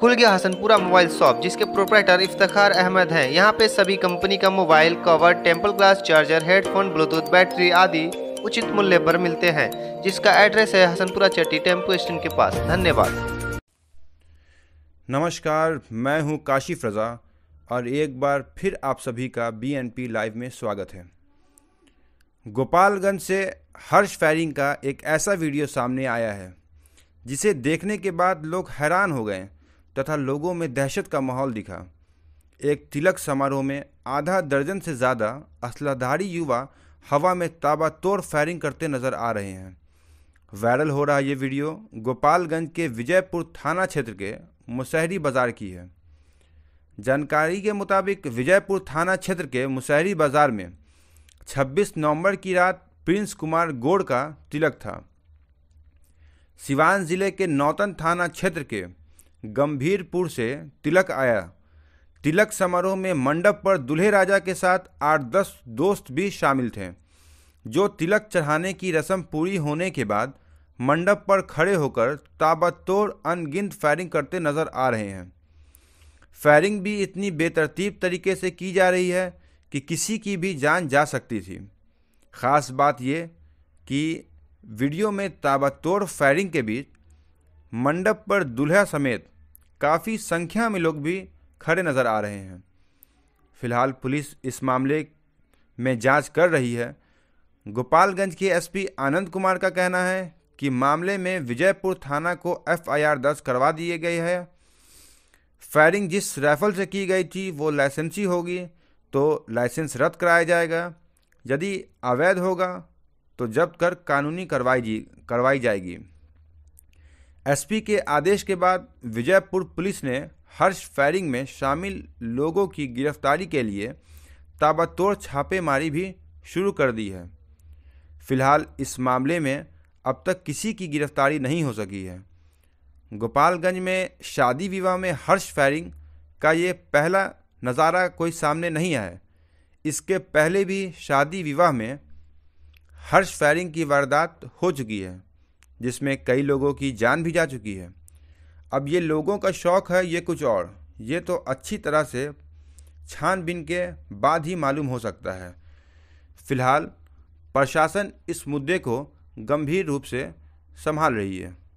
खुल गया Hasanpura mobile shop जिसके प्रोपराइटर इफ्तार अहमद हैं यहाँ पे सभी कंपनी का mobile cover tempered glass charger headphone Bluetooth battery आदि उचित मूल्य पर मिलते हैं जिसका एड्रेस है हसनपुरा चट्टी टेम्पो स्टैंड के पास धन्यवाद नमस्कार मैं हूँ काशिफ रज़ा और एक बार फिर आप सभी का बी लाइव में स्वागत है गोपालगंज से हर्ष फायरिंग का एक ऐसा वीडियो सामने आया है जिसे देखने के बाद लोग हैरान हो गए तथा लोगों में दहशत का माहौल दिखा एक तिलक समारोह में आधा दर्जन से ज़्यादा असलाधारी युवा हवा में ताबातोड़ फायरिंग करते नजर आ रहे हैं वायरल हो रहा ये वीडियो गोपालगंज के विजयपुर थाना क्षेत्र के मुशहरी बाज़ार की है जानकारी के मुताबिक विजयपुर थाना क्षेत्र के मुशहरी बाज़ार में 26 नवंबर की रात प्रिंस कुमार गोड़ का तिलक था सिवान ज़िले के नौतन थाना क्षेत्र के गंभीरपुर से तिलक आया तिलक समारोह में मंडप पर दुल्हे राजा के साथ आठ दस दोस्त भी शामिल थे जो तिलक चढ़ाने की रस्म पूरी होने के बाद मंडप पर खड़े होकर ताबतोड़ अनगिनत फायरिंग करते नजर आ रहे हैं फायरिंग भी इतनी बेतरतीब तरीके से की जा रही है कि किसी की भी जान जा सकती थी ख़ास बात ये कि वीडियो में ताबतोड़ फायरिंग के बीच मंडप पर दुल्हा समेत काफ़ी संख्या में लोग भी खड़े नज़र आ रहे हैं फिलहाल पुलिस इस मामले में जांच कर रही है गोपालगंज के एसपी आनंद कुमार का कहना है कि मामले में विजयपुर थाना को एफआईआर दर्ज करवा दिए गए है फायरिंग जिस राइफल से की गई थी वो लाइसेंसी होगी तो लाइसेंस रद्द कराया जाएगा यदि अवैध होगा तो जब्त कर कानूनी कार्रवाई करवाई जाएगी एसपी के आदेश के बाद विजयपुर पुलिस ने हर्ष फायरिंग में शामिल लोगों की गिरफ्तारी के लिए ताबड़तोड़ छापेमारी भी शुरू कर दी है फिलहाल इस मामले में अब तक किसी की गिरफ्तारी नहीं हो सकी है गोपालगंज में शादी विवाह में हर्ष फायरिंग का ये पहला नज़ारा कोई सामने नहीं आया इसके पहले भी शादी विवाह में हर्ष फायरिंग की वारदात हो चुकी है जिसमें कई लोगों की जान भी जा चुकी है अब ये लोगों का शौक़ है ये कुछ और ये तो अच्छी तरह से छानबीन के बाद ही मालूम हो सकता है फिलहाल प्रशासन इस मुद्दे को गंभीर रूप से संभाल रही है